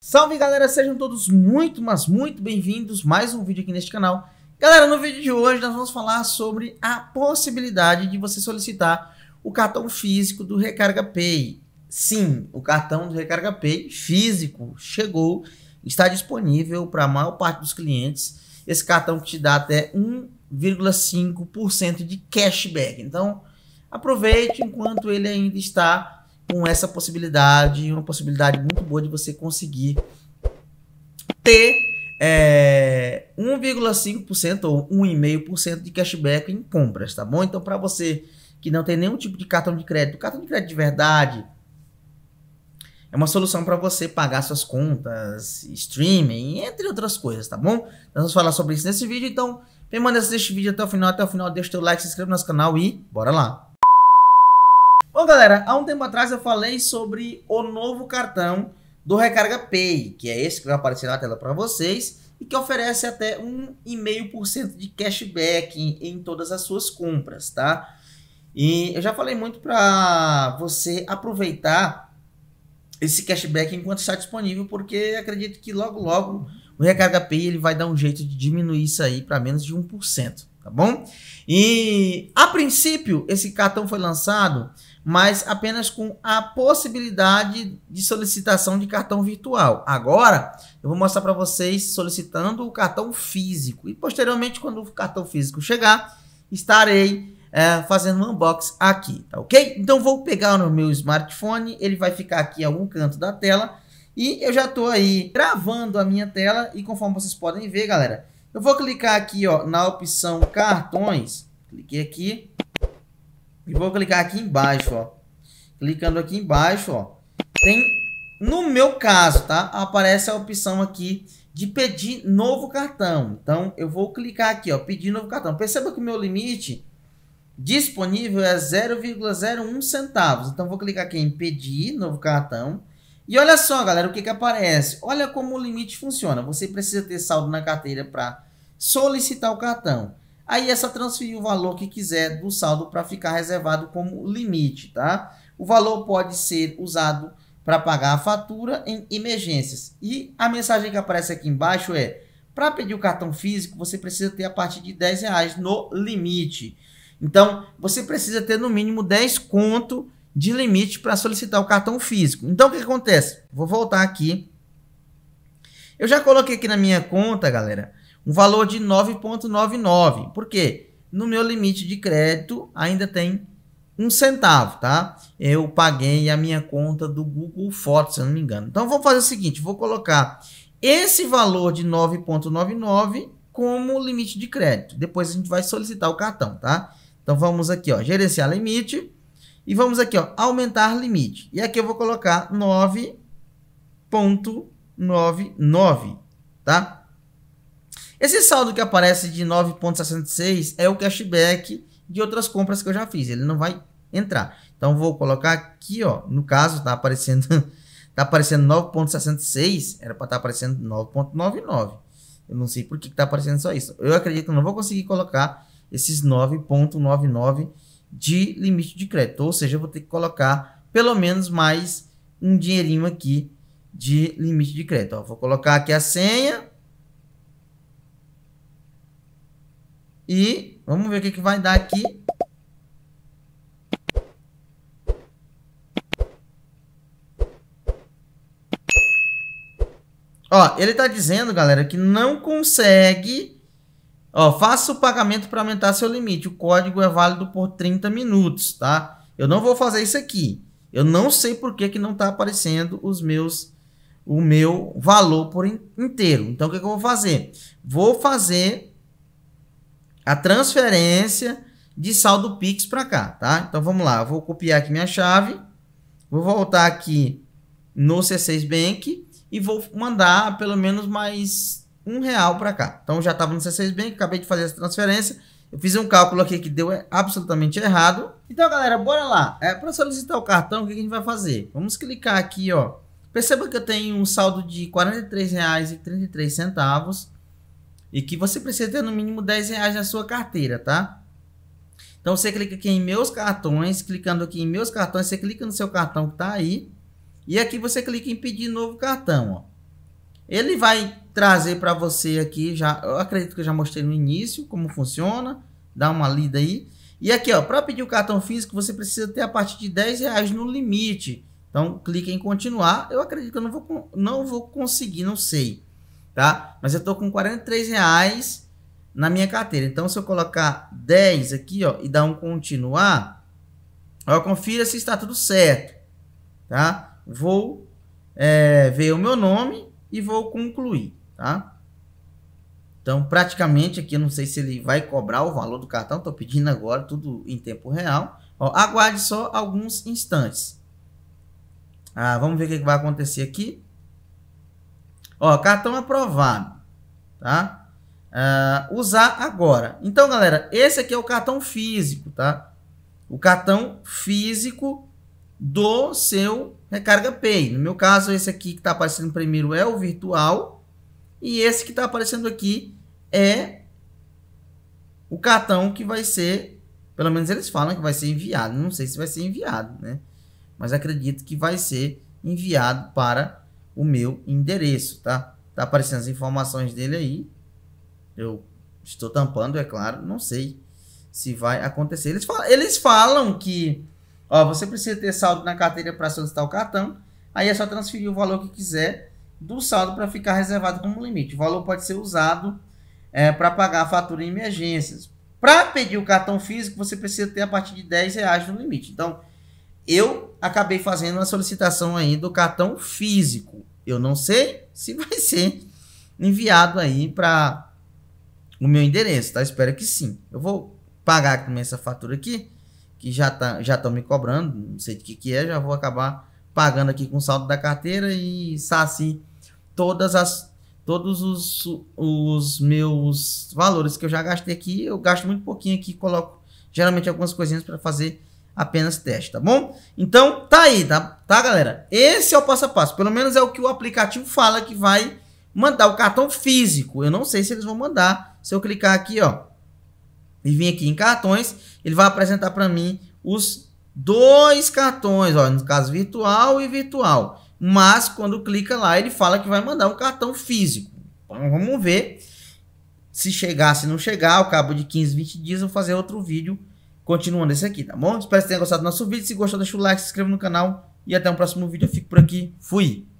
Salve galera, sejam todos muito, mas muito bem-vindos mais um vídeo aqui neste canal. Galera, no vídeo de hoje nós vamos falar sobre a possibilidade de você solicitar o cartão físico do Recarga Pay. Sim, o cartão do Recarga Pay físico chegou, está disponível para a maior parte dos clientes. Esse cartão que te dá até 1,5% de cashback. Então, aproveite enquanto ele ainda está com essa possibilidade, uma possibilidade muito boa de você conseguir ter é, 1,5% ou 1,5% de cashback em compras, tá bom? Então, para você que não tem nenhum tipo de cartão de crédito, cartão de crédito de verdade é uma solução para você pagar suas contas, streaming, entre outras coisas, tá bom? Nós vamos falar sobre isso nesse vídeo, então permaneça neste vídeo até o final, até o final, deixa o teu like, se inscreva no nosso canal e bora lá! Bom, galera, há um tempo atrás eu falei sobre o novo cartão do Recarga Pay, que é esse que vai aparecer na tela para vocês e que oferece até 1,5% de cashback em, em, todas as suas compras, tá? E eu já falei muito para você aproveitar esse cashback enquanto está disponível, porque acredito que logo logo o Recarga Pay ele vai dar um jeito de diminuir isso aí para menos de 1%, tá bom? E a princípio esse cartão foi lançado mas apenas com a possibilidade de solicitação de cartão virtual. Agora, eu vou mostrar para vocês solicitando o cartão físico. E posteriormente, quando o cartão físico chegar, estarei é, fazendo um unboxing aqui, tá ok? Então, vou pegar no meu smartphone, ele vai ficar aqui em algum canto da tela. E eu já estou aí gravando a minha tela e conforme vocês podem ver, galera, eu vou clicar aqui ó, na opção cartões, cliquei aqui, e vou clicar aqui embaixo, ó. Clicando aqui embaixo, ó. Tem, no meu caso, tá? Aparece a opção aqui de pedir novo cartão. Então, eu vou clicar aqui, ó. Pedir novo cartão. Perceba que o meu limite disponível é 0,01 centavos. Então, vou clicar aqui em pedir novo cartão. E olha só, galera, o que, que aparece. Olha como o limite funciona. Você precisa ter saldo na carteira para solicitar o cartão. Aí essa transferir o valor que quiser do saldo para ficar reservado como limite, tá? O valor pode ser usado para pagar a fatura em emergências. E a mensagem que aparece aqui embaixo é: para pedir o cartão físico, você precisa ter a partir de 10 reais no limite. Então, você precisa ter no mínimo 10 conto de limite para solicitar o cartão físico. Então, o que acontece? Vou voltar aqui. Eu já coloquei aqui na minha conta, galera, um valor de 9,99. Por quê? No meu limite de crédito ainda tem um centavo, tá? Eu paguei a minha conta do Google Fotos, se eu não me engano. Então vou fazer o seguinte, vou colocar esse valor de 9,99 como limite de crédito. Depois a gente vai solicitar o cartão, tá? Então vamos aqui, ó, gerenciar limite e vamos aqui, ó, aumentar limite. E aqui eu vou colocar 9.99, tá? Esse saldo que aparece de 9,66 é o cashback de outras compras que eu já fiz. Ele não vai entrar. Então vou colocar aqui, ó, no caso tá aparecendo tá aparecendo 9.66, era para estar tá aparecendo 9.99. Eu não sei por que, que tá aparecendo só isso. Eu acredito que não vou conseguir colocar esses 9.99 de limite de crédito, ou seja, eu vou ter que colocar pelo menos mais um dinheirinho aqui de limite de crédito. Ó, vou colocar aqui a senha E vamos ver o que, que vai dar aqui. Ó, ele tá dizendo, galera, que não consegue... Ó, faça o pagamento para aumentar seu limite. O código é válido por 30 minutos, tá? Eu não vou fazer isso aqui. Eu não sei por que, que não tá aparecendo os meus o meu valor por inteiro. Então, o que, que eu vou fazer? Vou fazer a transferência de saldo Pix para cá, tá? Então vamos lá, eu vou copiar aqui minha chave, vou voltar aqui no C6 Bank e vou mandar pelo menos mais um real para cá. Então já estava no C6 Bank, acabei de fazer essa transferência, eu fiz um cálculo aqui que deu é, absolutamente errado. Então galera, bora lá. É, para solicitar o cartão, o que a gente vai fazer? Vamos clicar aqui, ó. Perceba que eu tenho um saldo de R$ 43,33 e que você precisa ter no mínimo 10 reais na sua carteira, tá? Então você clica aqui em meus cartões, clicando aqui em meus cartões, você clica no seu cartão que tá aí e aqui você clica em pedir novo cartão, ó. Ele vai trazer para você aqui já, eu acredito que eu já mostrei no início como funciona, dá uma lida aí. E aqui, ó, para pedir o cartão físico, você precisa ter a partir de 10 reais no limite. Então, clique em continuar. Eu acredito que eu não vou, não vou conseguir, não sei tá? Mas eu tô com 43 reais na minha carteira. Então, se eu colocar 10 aqui, ó, e dar um continuar, ó, confira se está tudo certo, tá? Vou é, ver o meu nome e vou concluir, tá? Então, praticamente aqui, eu não sei se ele vai cobrar o valor do cartão, tô pedindo agora, tudo em tempo real. Ó, aguarde só alguns instantes. Ah, vamos ver o que vai acontecer aqui. Ó, cartão aprovado, tá? Uh, usar agora. Então, galera, esse aqui é o cartão físico, tá? O cartão físico do seu Recarga Pay. No meu caso, esse aqui que está aparecendo primeiro é o virtual e esse que está aparecendo aqui é o cartão que vai ser, pelo menos eles falam que vai ser enviado. Não sei se vai ser enviado, né? Mas acredito que vai ser enviado para o meu endereço, tá? Tá aparecendo as informações dele aí. Eu estou tampando, é claro, não sei se vai acontecer. Eles falam, eles falam que ó, você precisa ter saldo na carteira para solicitar o cartão, aí é só transferir o valor que quiser do saldo para ficar reservado como limite. O valor pode ser usado é, para pagar a fatura em emergências. Para pedir o cartão físico, você precisa ter a partir de 10 reais no limite. Então, eu acabei fazendo uma solicitação aí do cartão físico. Eu não sei se vai ser enviado aí para o meu endereço, tá? Espero que sim. Eu vou pagar também essa fatura aqui, que já tá, já estão me cobrando, não sei de que que é, já vou acabar pagando aqui com saldo da carteira e saci todas as todos os, os meus valores que eu já gastei aqui, eu gasto muito pouquinho aqui, coloco geralmente algumas coisinhas para fazer apenas teste, tá bom? Então, tá aí, tá, tá, galera? Esse é o passo a passo. Pelo menos é o que o aplicativo fala que vai mandar o cartão físico. Eu não sei se eles vão mandar. Se eu clicar aqui, ó, e vir aqui em cartões, ele vai apresentar para mim os dois cartões, ó, no caso virtual e virtual. Mas quando clica lá, ele fala que vai mandar um cartão físico. Então, vamos ver se chegar, se não chegar, ao cabo de 15, 20 dias eu vou fazer outro vídeo continuando esse aqui, tá bom? Espero que tenham gostado do nosso vídeo. Se gostou, deixa o like, se inscreva no canal. E até o próximo vídeo. Eu fico por aqui. Fui!